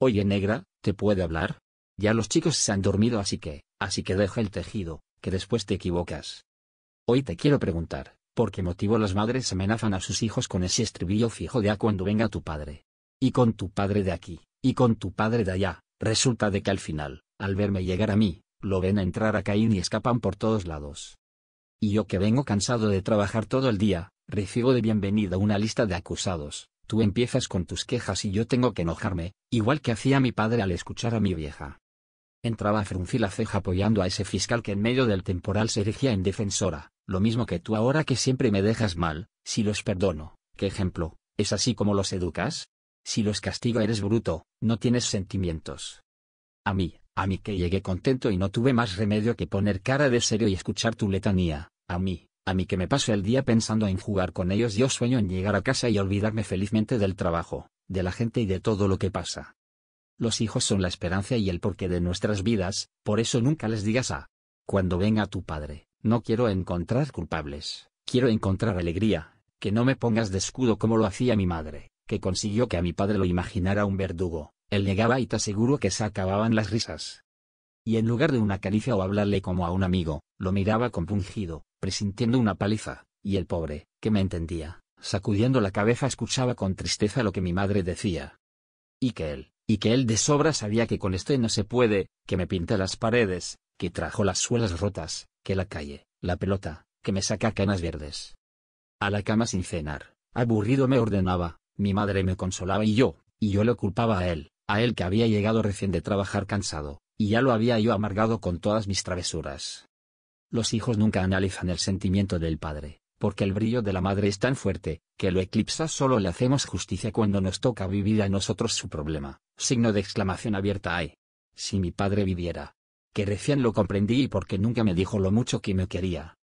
Oye negra, ¿te puede hablar? Ya los chicos se han dormido así que, así que deja el tejido, que después te equivocas. Hoy te quiero preguntar, ¿por qué motivo las madres amenazan a sus hijos con ese estribillo fijo de a cuando venga tu padre? Y con tu padre de aquí, y con tu padre de allá, resulta de que al final, al verme llegar a mí, lo ven a entrar a Caín y escapan por todos lados. Y yo que vengo cansado de trabajar todo el día, recibo de bienvenida una lista de acusados, Tú empiezas con tus quejas y yo tengo que enojarme, igual que hacía mi padre al escuchar a mi vieja. Entraba a fruncir la ceja apoyando a ese fiscal que en medio del temporal se erigía en defensora, lo mismo que tú ahora que siempre me dejas mal, si los perdono, ¿qué ejemplo? ¿Es así como los educas? Si los castigo eres bruto, no tienes sentimientos. A mí, a mí que llegué contento y no tuve más remedio que poner cara de serio y escuchar tu letanía, a mí, a mí que me paso el día pensando en jugar con ellos, yo sueño en llegar a casa y olvidarme felizmente del trabajo, de la gente y de todo lo que pasa. Los hijos son la esperanza y el porqué de nuestras vidas, por eso nunca les digas a. Cuando venga tu padre, no quiero encontrar culpables, quiero encontrar alegría, que no me pongas de escudo como lo hacía mi madre, que consiguió que a mi padre lo imaginara un verdugo, él negaba y te aseguro que se acababan las risas y en lugar de una caricia o hablarle como a un amigo, lo miraba compungido, presintiendo una paliza, y el pobre, que me entendía, sacudiendo la cabeza escuchaba con tristeza lo que mi madre decía. Y que él, y que él de sobra sabía que con este no se puede, que me pinté las paredes, que trajo las suelas rotas, que la calle, la pelota, que me saca canas verdes. A la cama sin cenar, aburrido me ordenaba, mi madre me consolaba y yo, y yo lo culpaba a él, a él que había llegado recién de trabajar cansado, y ya lo había yo amargado con todas mis travesuras. Los hijos nunca analizan el sentimiento del padre, porque el brillo de la madre es tan fuerte, que lo eclipsa solo le hacemos justicia cuando nos toca vivir a nosotros su problema, signo de exclamación abierta hay. Si mi padre viviera. Que recién lo comprendí y porque nunca me dijo lo mucho que me quería.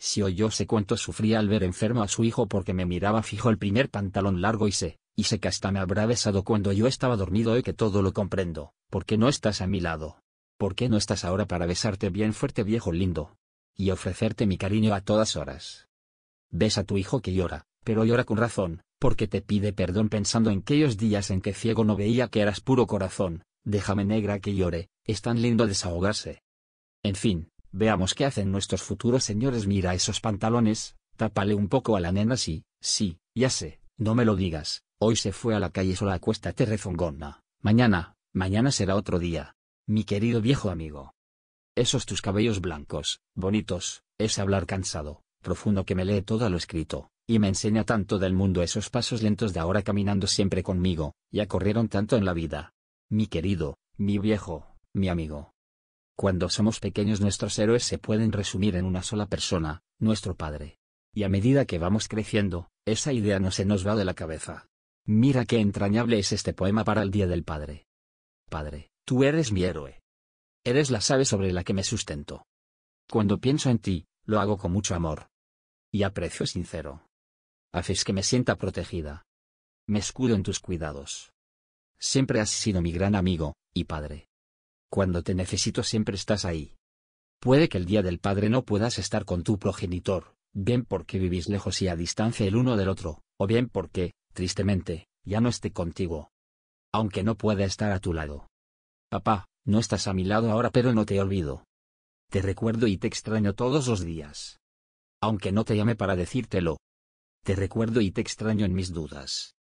Si sé cuánto sufría al ver enfermo a su hijo porque me miraba fijo el primer pantalón largo y sé. Y sé que hasta me habrá besado cuando yo estaba dormido y que todo lo comprendo, porque no estás a mi lado. ¿Por qué no estás ahora para besarte bien fuerte viejo lindo? Y ofrecerte mi cariño a todas horas. Ves a tu hijo que llora, pero llora con razón, porque te pide perdón pensando en aquellos días en que ciego no veía que eras puro corazón, déjame negra que llore, es tan lindo desahogarse. En fin, veamos qué hacen nuestros futuros señores. Mira esos pantalones, tápale un poco a la nena sí, sí, ya sé, no me lo digas, Hoy se fue a la calle sola, cuesta rezongona. Mañana, mañana será otro día. Mi querido viejo amigo. Esos tus cabellos blancos, bonitos, ese hablar cansado, profundo que me lee todo lo escrito, y me enseña tanto del mundo esos pasos lentos de ahora caminando siempre conmigo, ya corrieron tanto en la vida. Mi querido, mi viejo, mi amigo. Cuando somos pequeños nuestros héroes se pueden resumir en una sola persona, nuestro padre. Y a medida que vamos creciendo, esa idea no se nos va de la cabeza. Mira qué entrañable es este poema para el Día del Padre. Padre, tú eres mi héroe. Eres la sabe sobre la que me sustento. Cuando pienso en ti, lo hago con mucho amor. Y aprecio sincero. Haces que me sienta protegida. Me escudo en tus cuidados. Siempre has sido mi gran amigo, y padre. Cuando te necesito siempre estás ahí. Puede que el día del padre no puedas estar con tu progenitor, bien porque vivís lejos y a distancia el uno del otro, o bien porque, tristemente, ya no esté contigo. Aunque no pueda estar a tu lado. Papá, no estás a mi lado ahora pero no te olvido. Te recuerdo y te extraño todos los días. Aunque no te llame para decírtelo. Te recuerdo y te extraño en mis dudas.